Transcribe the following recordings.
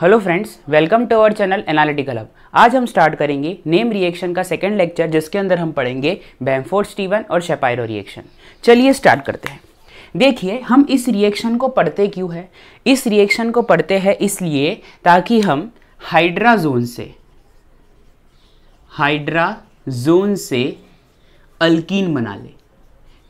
hello friends welcome to our channel analytical hub आज हम start करेंगे नेम रिएक्शन का सेकंड लेक्चर जिसके अंदर हम पढ़ेंगे बैम्फोर्ड स्टीवन और शेपायरो रिएक्शन चलिए स्टार्ट करते हैं देखिए हम इस रिएक्शन को पढ़ते क्यों है इस रिएक्शन को पढ़ते हैं इसलिए ताकि हम हाइड्राजोन से हाइड्राजोन से अल्किन बना लें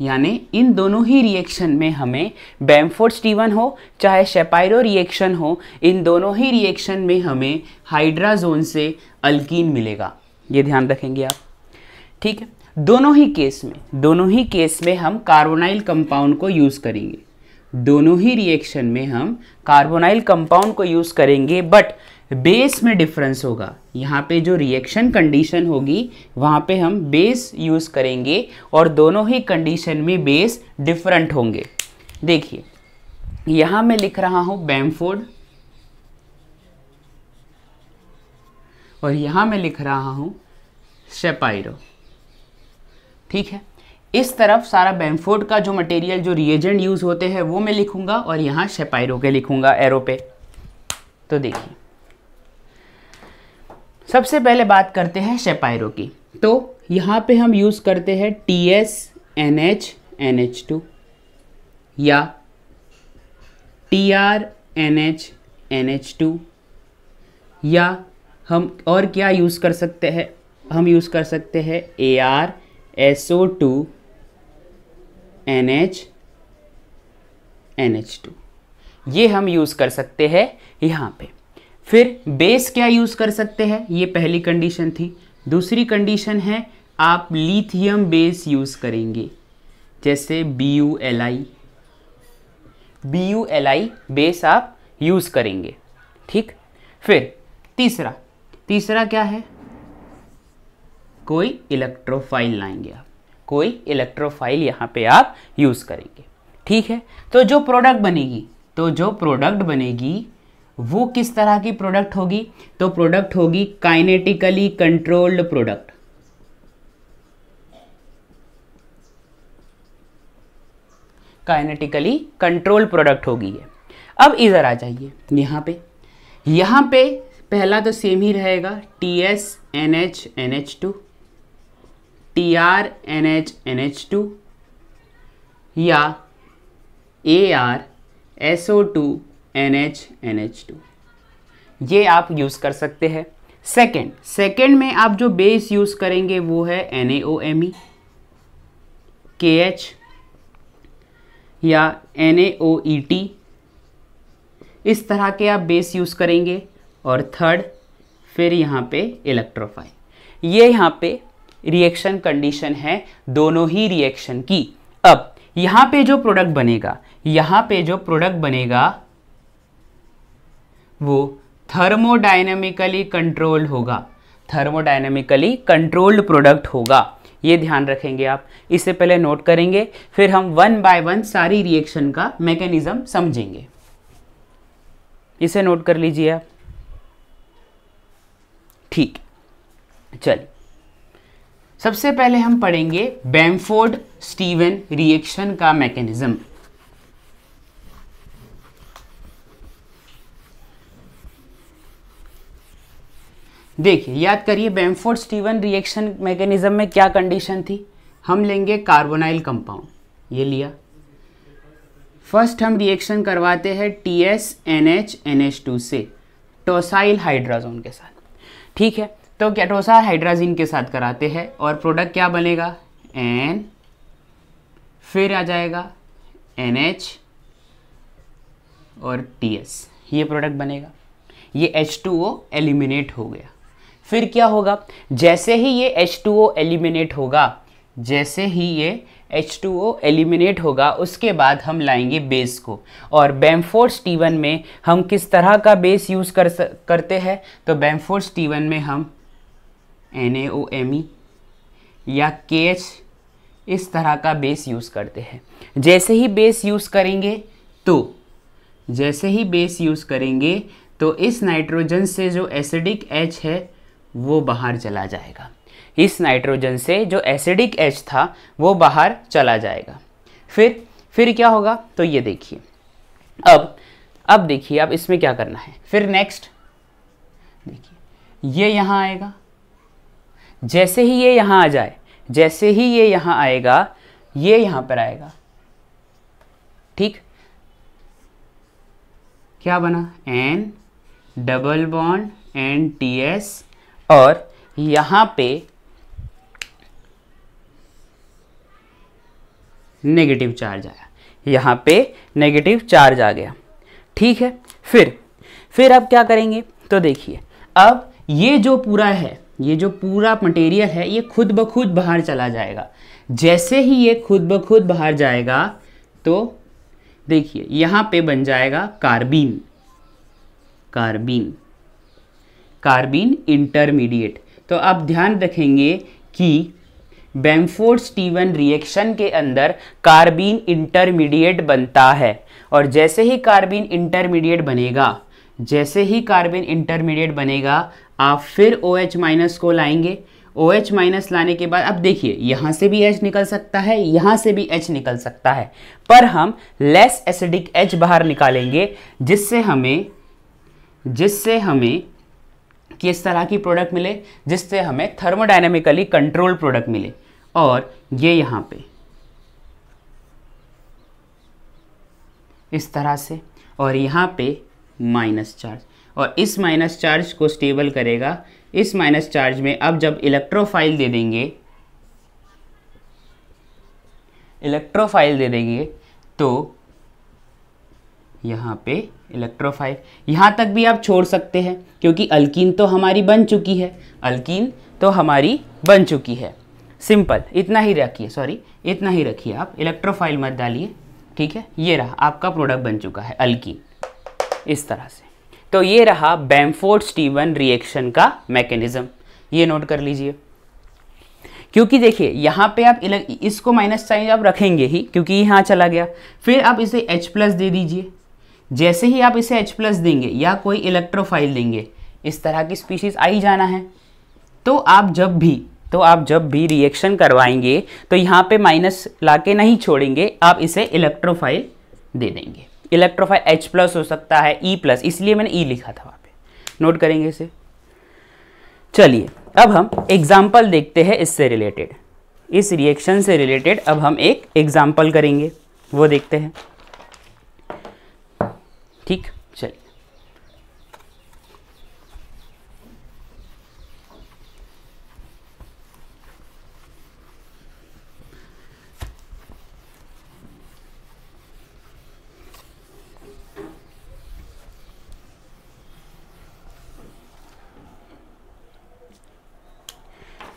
यानी इन दोनों ही रिएक्शन में हमें बैम्फोर्ड स्टीवन हो चाहे शेपायरो रिएक्शन हो इन दोनों ही रिएक्शन में हमें हाइड्राजोन से अल्कीन मिलेगा ये ध्यान रखेंगे आप ठीक है दोनों ही केस में दोनों ही केस में हम कार्बोनाइल कंपाउंड को यूज़ करेंगे दोनों ही रिएक्शन में हम कार्बोनाइल कंपाउंड को यूज़ करेंगे बट बेस में डिफरेंस होगा यहाँ पे जो रिएक्शन कंडीशन होगी वहाँ पे हम बेस यूज़ करेंगे और दोनों ही कंडीशन में बेस डिफरेंट होंगे देखिए यहाँ मैं लिख रहा हूँ बैम्फोर्ड और यहाँ मैं लिख रहा हूँ शेपायरो ठीक है इस तरफ सारा बैम्फोर्ड का जो मटेरियल जो रिएजेंट यूज़ होते हैं वो मैं लिखूंगा और यहाँ शेपायरो के लिखूंगा एरो पे तो देखिए सबसे पहले बात करते हैं शेपायरो की तो यहाँ पे हम यूज़ करते हैं T S N H N H two या T R N H N H two या हम और क्या यूज़ कर सकते हैं हम यूज़ कर सकते हैं A R S O two N H N H two ये हम यूज़ कर सकते हैं यहाँ पे फिर बेस क्या यूज़ कर सकते हैं ये पहली कंडीशन थी दूसरी कंडीशन है आप लिथियम बेस यूज़ करेंगे जैसे B U L I B U L I base आप यूज़ करेंगे ठीक फिर तीसरा तीसरा क्या है कोई इलेक्ट्रोफाइल लाएंगे आप कोई इलेक्ट्रोफाइल यहाँ पे आप यूज़ करेंगे ठीक है तो जो प्रोडक्ट बनेगी तो जो प्रोडक्ट बनेगी वो किस तरह की प्रोडक्ट होगी तो प्रोडक्ट होगी kinetically controlled product kinetically control product होगी ये अब इधर आ जाइए यहाँ पे यहां पे पहला तो सेम ही रहेगा T S N H N H two T R N H N H two या A R S O two N H N H two ये आप यूज़ कर सकते हैं सेकेंड सेकेंड में आप जो बेस यूज़ करेंगे वो है N A O M E K H या N A O E T इस तरह के आप बेस यूज़ करेंगे और थर्ड फिर यहाँ पे इलेक्ट्रोफाई ये यहाँ पे रिएक्शन कंडीशन है दोनों ही रिएक्शन की अब यहाँ पे जो प्रोडक्ट बनेगा यहाँ पे जो प्रोडक्ट बनेगा वो थर्मोडाइनमिकली कंट्रोल होगा थर्मोडाइनमिकली कंट्रोल्ड प्रोडक्ट होगा ये ध्यान रखेंगे आप इससे पहले नोट करेंगे फिर हम वन बाय वन सारी रिएक्शन का मैकेनिज्म समझेंगे इसे नोट कर लीजिए आप ठीक चल सबसे पहले हम पढ़ेंगे बैम्फोर्ड स्टीवन रिएक्शन का मैकेनिज्म देखिए याद करिए बैम्फोर्ड स्टीवन रिएक्शन मैकेनिज्म में क्या कंडीशन थी हम लेंगे कार्बोनाइल कंपाउंड ये लिया फर्स्ट हम रिएक्शन करवाते हैं T S N H N H two से टोसाइल हाइड्राजोन के साथ ठीक है तो क्या टोसा हाइड्राजीन के साथ कराते हैं और प्रोडक्ट क्या बनेगा एन फिर आ जाएगा एन एच और टी एस ये प्रोडक्ट बनेगा ये एच टू ओ एलिमिनेट हो गया फिर क्या होगा जैसे ही ये H2O एलिमिनेट होगा जैसे ही ये H2O एलिमिनेट होगा उसके बाद हम लाएंगे बेस को और बैम्फोर्स टी में हम किस तरह का बेस यूज़ कर करते हैं तो बैम्फोर्स टी में हम एन e या के इस तरह का बेस यूज़ करते हैं जैसे ही बेस यूज़ करेंगे तो जैसे ही बेस यूज़ करेंगे तो इस नाइट्रोजन से जो एसिडिक एच है वो बाहर चला जाएगा इस नाइट्रोजन से जो एसिडिक एच था वो बाहर चला जाएगा फिर फिर क्या होगा तो ये देखिए अब अब देखिए अब इसमें क्या करना है फिर नेक्स्ट देखिए ये यहाँ आएगा जैसे ही ये यहाँ आ जाए जैसे ही ये यहाँ आएगा ये यहाँ पर आएगा ठीक क्या बना N double bond N T S और यहाँ पे नेगेटिव चार्ज आया यहाँ पे नेगेटिव चार्ज आ गया ठीक है फिर फिर अब क्या करेंगे तो देखिए अब ये जो पूरा है ये जो पूरा मटेरियल है ये खुद ब खुद बाहर चला जाएगा जैसे ही ये खुद ब खुद बाहर जाएगा तो देखिए यहाँ पे बन जाएगा कार्बीन कार्बीन कार्बिन इंटरमीडिएट तो आप ध्यान रखेंगे कि बैम्फोर्ड स्टीवन रिएक्शन के अंदर कार्बिन इंटरमीडिएट बनता है और जैसे ही कार्बिन इंटरमीडिएट बनेगा जैसे ही कार्बिन इंटरमीडिएट बनेगा आप फिर ओ OH माइनस को लाएंगे ओ OH माइनस लाने के बाद अब देखिए यहाँ से भी H निकल सकता है यहाँ से भी H निकल सकता है पर हम लेस एसिडिक H बाहर निकालेंगे जिससे हमें जिससे हमें कि इस तरह की प्रोडक्ट मिले जिससे हमें थर्मोडाइनमिकली कंट्रोल प्रोडक्ट मिले और ये यहाँ पे इस तरह से और यहाँ पे माइनस चार्ज और इस माइनस चार्ज को स्टेबल करेगा इस माइनस चार्ज में अब जब इलेक्ट्रोफाइल दे देंगे इलेक्ट्रोफाइल दे देंगे तो यहाँ पे इलेक्ट्रोफाइल यहाँ तक भी आप छोड़ सकते हैं क्योंकि अल्किन तो हमारी बन चुकी है अल्किन तो हमारी बन चुकी है सिंपल इतना ही रखिए सॉरी इतना ही रखिए आप इलेक्ट्रोफाइल मत डालिए ठीक है ये रहा आपका प्रोडक्ट बन चुका है अल्किन इस तरह से तो ये रहा बैम्फोर्ड स्टीवन रिएक्शन का मैकेनिज्म ये नोट कर लीजिए क्योंकि देखिए यहाँ पे आप इसको माइनस साइन आप रखेंगे ही क्योंकि यहाँ चला गया फिर आप इसे H प्लस दे दीजिए जैसे ही आप इसे H प्लस देंगे या कोई इलेक्ट्रोफाइल देंगे इस तरह की स्पीशीज़ आई जाना है तो आप जब भी तो आप जब भी रिएक्शन करवाएंगे तो यहाँ पे माइनस ला के नहीं छोड़ेंगे आप इसे इलेक्ट्रोफाइल दे देंगे इलेक्ट्रोफाइल H प्लस हो सकता है E प्लस इसलिए मैंने E लिखा था वहाँ पे नोट करेंगे इसे चलिए अब हम एग्जाम्पल देखते हैं इससे रिलेटेड इस रिएक्शन से रिलेटेड अब हम एक एग्जाम्पल करेंगे वो देखते हैं ठीक चलिए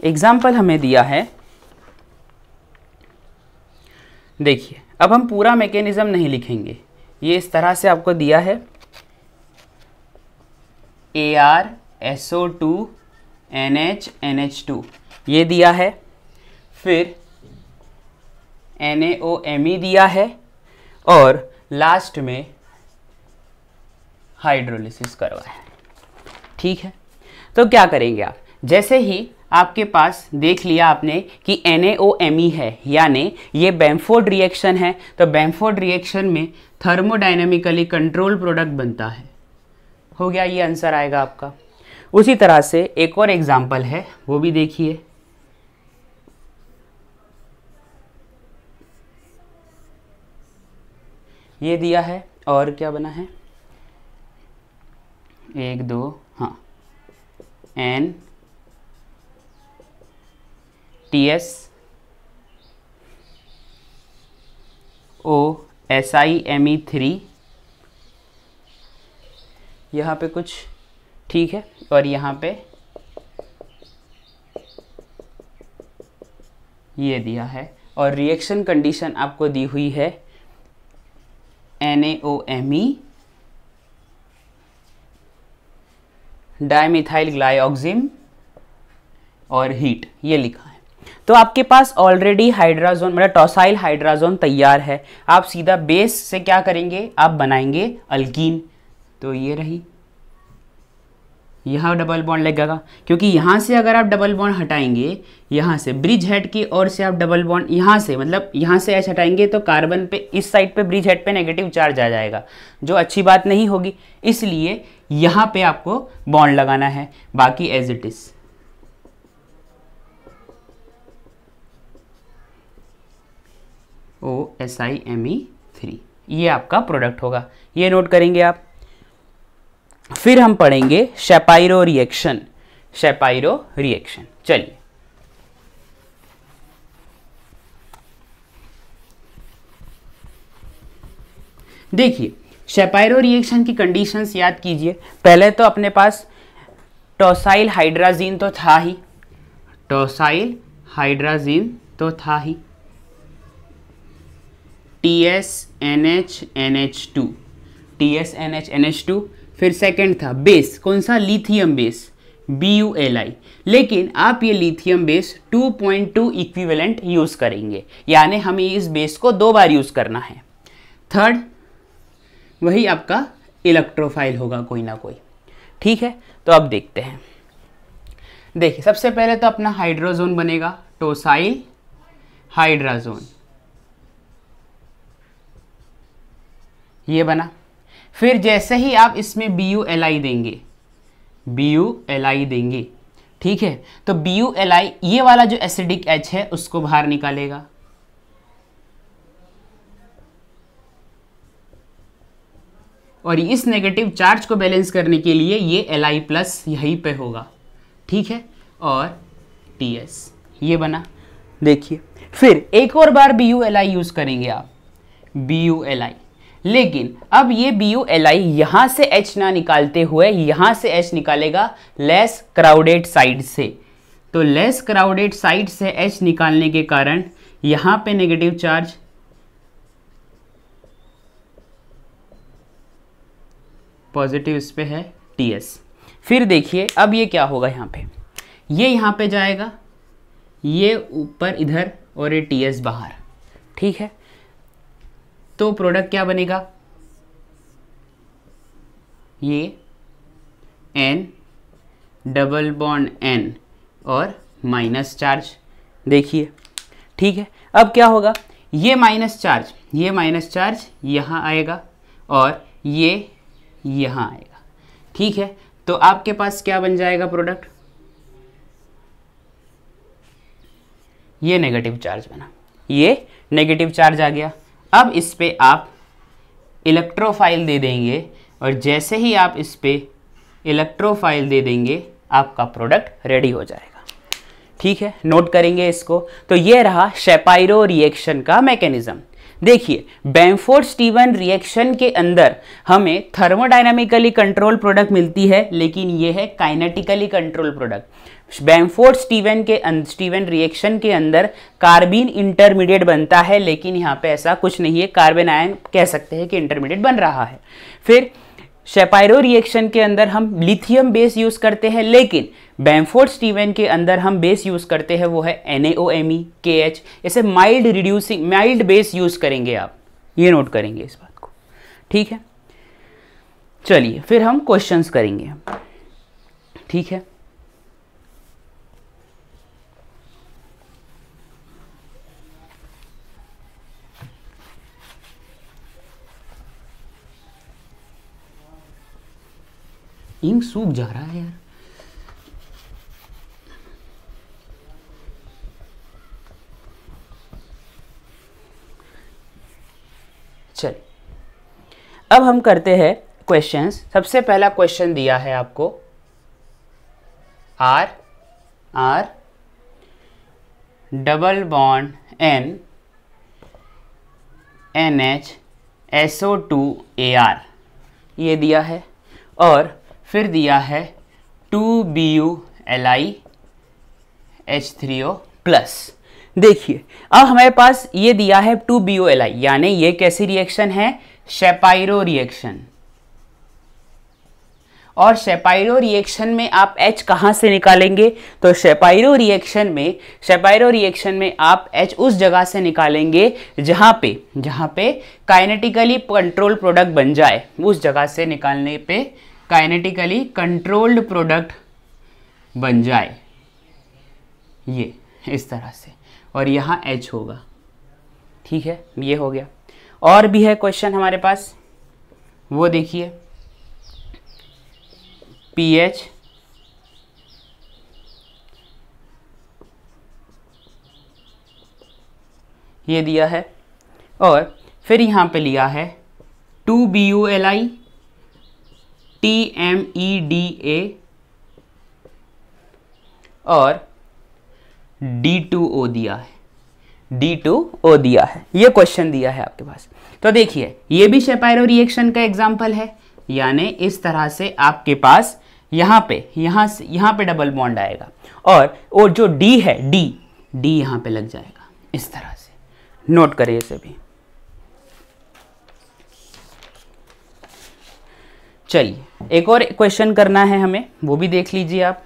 एग्जाम्पल हमें दिया है देखिए अब हम पूरा मैकेनिज्म नहीं लिखेंगे ये इस तरह से आपको दिया है A R S O two N H N H two ये दिया है फिर एन ए ओ एम ई दिया है और लास्ट में हाइड्रोलिसिस करवाया ठीक है तो क्या करेंगे आप जैसे ही आपके पास देख लिया आपने कि एन e है यानी ये बैम्फोर्ड रिएक्शन है तो बैम्फोर्ड रिएक्शन में थर्मोडाइनमिकली कंट्रोल प्रोडक्ट बनता है हो गया ये आंसर आएगा आपका उसी तरह से एक और एग्जाम्पल है वो भी देखिए ये दिया है और क्या बना है एक दो हाँ N T S O S I M E three यहाँ पे कुछ ठीक है और यहाँ पे ये दिया है और रिएक्शन कंडीशन आपको दी हुई है N A O M E dimethyl glyoxime और हीट ये लिखा है तो आपके पास ऑलरेडी हाइड्राजोन मतलब टॉसाइल हाइड्राजोन तैयार है आप सीधा बेस से क्या करेंगे आप बनाएंगे अल्कीन तो ये रही यहाँ डबल बॉन्ड लगेगा क्योंकि यहाँ से अगर आप डबल बॉन्ड हटाएंगे यहाँ से ब्रिज हेड की ओर से आप डबल बॉन्ड यहाँ से मतलब यहाँ से एच हटाएंगे तो कार्बन पे इस साइड पे ब्रिज हेड पे नेगेटिव चार्ज आ जाएगा जो अच्छी बात नहीं होगी इसलिए यहाँ पे आपको बॉन्ड लगाना है बाकी as it is O S I M E three ये आपका प्रोडक्ट होगा ये नोट करेंगे आप फिर हम पढ़ेंगे शेपाइरो रिएक्शन शेपाइरो रिएक्शन चलिए देखिए शेपाइरो रिएक्शन की कंडीशंस याद कीजिए पहले तो अपने पास टोसाइल हाइड्राजीन तो था ही टोसाइल हाइड्राजीन तो था ही T S N H N H two T S N H N H two फिर सेकंड था बेस कौन सा lithium base B U L I लेकिन आप ये लिथियम बेस 2.2 इक्विवेलेंट यूज़ करेंगे यानी हमें इस बेस को दो बार यूज़ करना है थर्ड वही आपका इलेक्ट्रोफाइल होगा कोई ना कोई ठीक है तो अब देखते हैं देखिए सबसे पहले तो अपना हाइड्रोजोन बनेगा टोसाइल हाइड्राजोन ये बना फिर जैसे ही आप इसमें बी यू एल आई देंगे बी यू एल आई देंगे ठीक है तो बी यू एल आई ये वाला जो एसिडिक एच है उसको बाहर निकालेगा और इस नेगेटिव चार्ज को बैलेंस करने के लिए ये एल आई प्लस यहीं पे होगा ठीक है और टी एस ये बना देखिए फिर एक और बार B U L I use करेंगे आप बी यू एल आई लेकिन अब ये बी यू एल आई यहाँ से एच ना निकालते हुए यहाँ से एच निकालेगा लेस क्राउडेड साइड से तो लेस क्राउडेड साइड से एच निकालने के कारण यहाँ पे नेगेटिव चार्ज पॉजिटिव इस पर है टी एस फिर देखिए अब ये क्या होगा यहाँ पे ये यहाँ पे जाएगा ये ऊपर इधर और ये टी एस बाहर ठीक है तो प्रोडक्ट क्या बनेगा ये एन डबल बॉन्ड एन और माइनस चार्ज देखिए ठीक है अब क्या होगा ये माइनस चार्ज ये माइनस चार्ज यहाँ आएगा और ये यहाँ आएगा ठीक है तो आपके पास क्या बन जाएगा प्रोडक्ट ये नेगेटिव चार्ज बना ये नेगेटिव चार्ज आ गया अब इस पर आप इलेक्ट्रोफाइल दे देंगे और जैसे ही आप इस पर इलेक्ट्रोफाइल दे देंगे आपका प्रोडक्ट रेडी हो जाएगा ठीक है नोट करेंगे इसको तो ये रहा शेपायरो रिएक्शन का मैकेनिज्म देखिए बेम्फोर्ड स्टीवन रिएक्शन के अंदर हमें थर्मोडाइनमिकली कंट्रोल प्रोडक्ट मिलती है लेकिन ये है kinetically control product Bamford Steven के स्टीवन अं, रिएक्शन के अंदर कार्बिन इंटरमीडिएट बनता है लेकिन यहाँ पे ऐसा कुछ नहीं है कार्बन आयन कह सकते हैं कि इंटरमीडिएट बन रहा है फिर शेपायरो रिएक्शन के अंदर हम लिथियम बेस यूज़ करते हैं लेकिन बैम्फोर्ड स्टीवन के अंदर हम बेस यूज़ करते हैं वो है N A O M E K H ऐसे mild reducing mild base use करेंगे आप ये नोट करेंगे इस बात को ठीक है चलिए फिर हम क्वेश्चंस करेंगे ठीक है इंक सूख जा रहा है यार चल अब हम करते हैं क्वेश्चंस सबसे पहला क्वेश्चन दिया है आपको R R double bond N N H S O two A R ये दिया है और फिर दिया है two B U L I H three O plus देखिए अब हमारे पास ये दिया है two B O L I यानी ये कैसी रिएक्शन है शेपायरो रिएक्शन और शेपायरो रिएक्शन में आप H कहाँ से निकालेंगे तो शेपायरो रिएक्शन में शेपायरो रिएक्शन में आप H उस जगह से निकालेंगे जहाँ पे जहाँ पे काइनेटिकली कंट्रोल प्रोडक्ट बन जाए उस जगह से निकालने पे काइनेटिकली कंट्रोल्ड प्रोडक्ट बन जाए ये इस तरह से और यहाँ एच होगा ठीक है ये हो गया और भी है क्वेश्चन हमारे पास वो देखिए पी एच ये दिया है और फिर यहाँ पे लिया है two B U L I T M E D A और डी टू ओ दिया है डी टू ओ दिया है ये क्वेश्चन दिया है आपके पास तो देखिए ये भी शेपायरो रिएक्शन का एग्जाम्पल है यानी इस तरह से आपके पास यहाँ पे यहाँ से यहाँ पे डबल बॉन्ड आएगा और और जो डी है डी डी यहाँ पे लग जाएगा इस तरह से नोट करिए इसे भी चलिए एक और क्वेश्चन करना है हमें वो भी देख लीजिए आप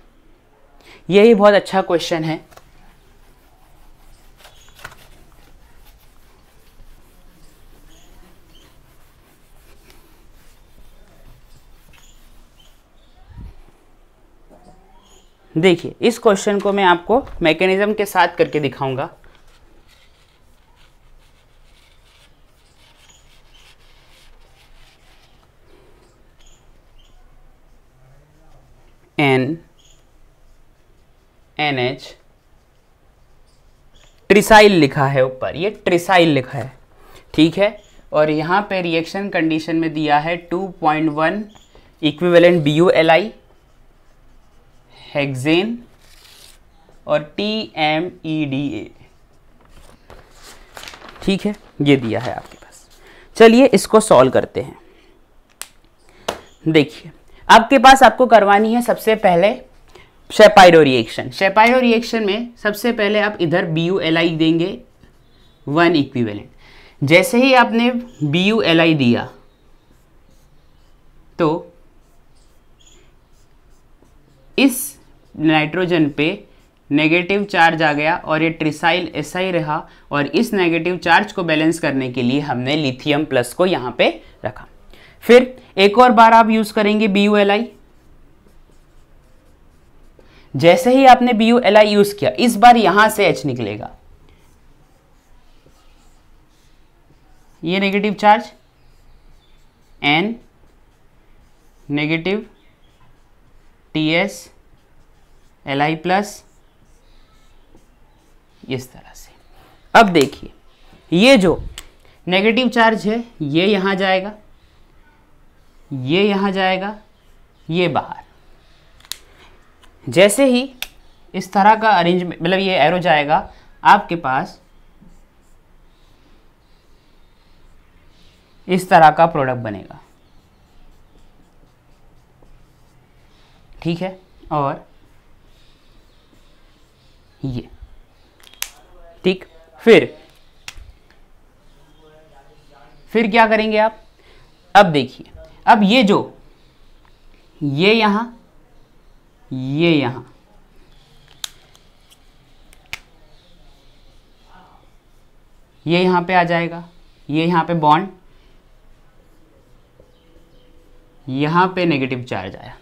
यही बहुत अच्छा क्वेश्चन है देखिए इस क्वेश्चन को मैं आपको मैकेनिज्म के साथ करके दिखाऊंगा एन एन एच ट्रिसाइल लिखा है ऊपर ये ट्रिसाइल लिखा है ठीक है और यहाँ पे रिएक्शन कंडीशन में दिया है 2.1 point one equivalent B U L I hexane और T M E D A ठीक है ये दिया है आपके पास चलिए इसको सॉल्व करते हैं देखिए आपके पास आपको करवानी है सबसे पहले शेपाइडो रिएक्शन शेपाइडो रिएक्शन में सबसे पहले आप इधर बी यू एल आई देंगे वन इक्विवेलेंट जैसे ही आपने बी यू एल आई दिया तो इस नाइट्रोजन पे नेगेटिव चार्ज आ गया और ये ट्रिसाइल ऐसा ही रहा और इस नेगेटिव चार्ज को बैलेंस करने के लिए हमने लिथियम प्लस को यहाँ पे रखा फिर एक और बार आप यूज करेंगे बी यू एल आई जैसे ही आपने B U L I use किया इस बार यहां से एच निकलेगा ये negative charge N negative T S L I plus इस तरह से अब देखिए ये जो नेगेटिव चार्ज है ये यहां जाएगा ये यहाँ जाएगा ये बाहर जैसे ही इस तरह का अरेंजमेंट मतलब ये एरो जाएगा आपके पास इस तरह का प्रोडक्ट बनेगा ठीक है और ये ठीक फिर फिर क्या करेंगे आप अब देखिए अब ये जो ये यहां ये यहां ये यहां पे आ जाएगा ये यहां पे बॉन्ड यहां पे नेगेटिव चार्ज आया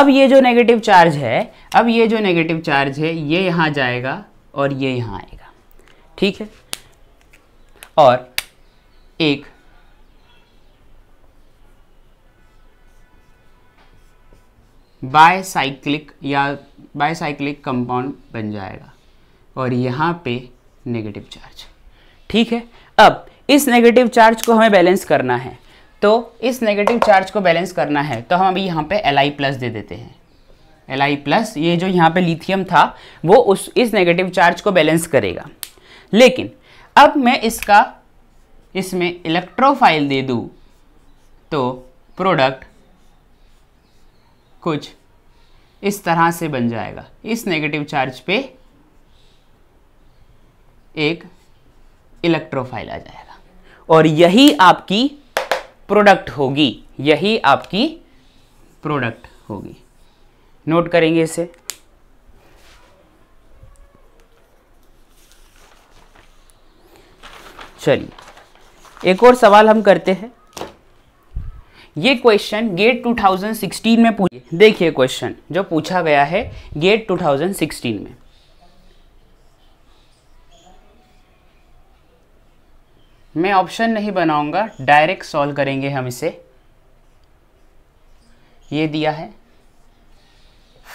अब ये जो नेगेटिव चार्ज है अब ये जो नेगेटिव चार्ज है ये यहां जाएगा और ये यहां आएगा ठीक है और एक बायसाइक्लिक या बायसाइक्लिक कंपाउंड बन जाएगा और यहाँ पे नेगेटिव चार्ज ठीक है अब इस नेगेटिव चार्ज को हमें बैलेंस करना है तो इस नेगेटिव चार्ज को बैलेंस करना है तो हम अभी यहाँ पे एल आई प्लस दे देते हैं एल आई प्लस ये जो यहाँ पे लिथियम था वो उस इस नेगेटिव चार्ज को बैलेंस करेगा लेकिन अब मैं इसका इसमें इलेक्ट्रोफाइल दे दूँ तो प्रोडक्ट कुछ इस तरह से बन जाएगा इस नेगेटिव चार्ज पे एक इलेक्ट्रोफाइल आ जाएगा और यही आपकी प्रोडक्ट होगी यही आपकी प्रोडक्ट होगी नोट करेंगे इसे चलिए एक और सवाल हम करते हैं ये क्वेश्चन गेट 2016 में पूछे देखिए क्वेश्चन जो पूछा गया है गेट 2016 में मैं ऑप्शन नहीं बनाऊंगा डायरेक्ट सॉल्व करेंगे हम इसे ये दिया है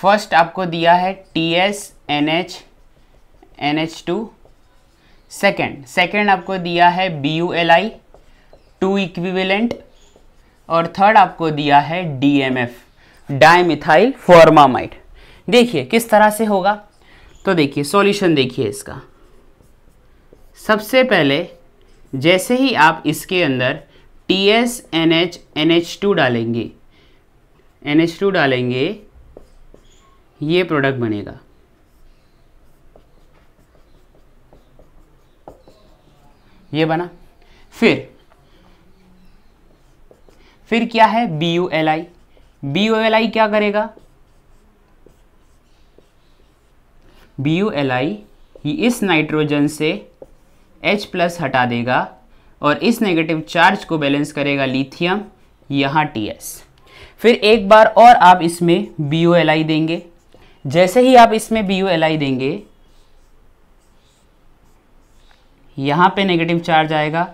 फर्स्ट आपको दिया है T S N H N H two second second आपको दिया है B U L I two equivalent और थर्ड आपको दिया है डीएमएफ डाइमिथाइल फॉर्मामाइड देखिए किस तरह से होगा तो देखिए सॉल्यूशन देखिए इसका सबसे पहले जैसे ही आप इसके अंदर T S N H N H two डालेंगे एन एच टू डालेंगे ये प्रोडक्ट बनेगा ये बना फिर फिर क्या है B U L I B U L I क्या करेगा बी यू एल आई इस नाइट्रोजन से H प्लस हटा देगा और इस नेगेटिव चार्ज को बैलेंस करेगा लिथियम यहाँ TS फिर एक बार और आप इसमें बी यू एल आई देंगे जैसे ही आप इसमें बी यू एल आई देंगे यहाँ पे नेगेटिव चार्ज आएगा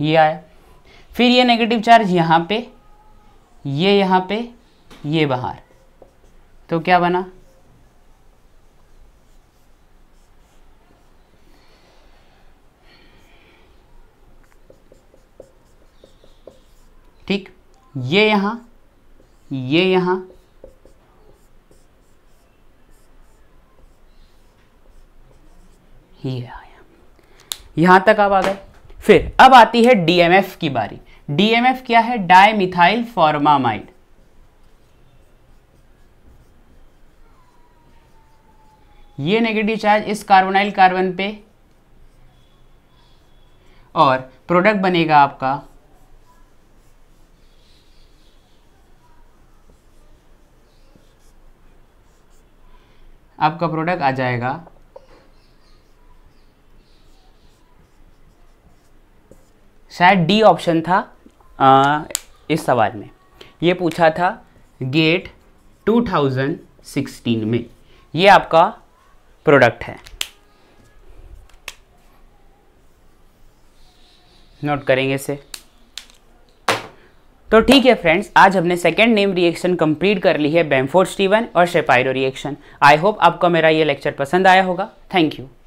ये आया फिर ये नेगेटिव चार्ज यहाँ पे ये यहाँ पे ये बाहर तो क्या बना ठीक ये यहाँ ये यहाँ ये आया यहाँ तक आप आ गए फिर अब आती है डीएमएफ की बारी डीएमएफ क्या है डायमिथाइल फॉर्मामाइड ये नेगेटिव चार्ज इस कार्बोनाइल कार्बन पे और प्रोडक्ट बनेगा आपका आपका प्रोडक्ट आ जाएगा शायद डी ऑप्शन था आ, इस सवाल में ये पूछा था गेट 2016 में ये आपका प्रोडक्ट है नोट करेंगे इसे तो ठीक है फ्रेंड्स आज हमने सेकेंड नेम रिएक्शन कंप्लीट कर ली है बैम्फोर स्टीवन और शेपायरो रिएक्शन आई होप आपको मेरा ये लेक्चर पसंद आया होगा थैंक यू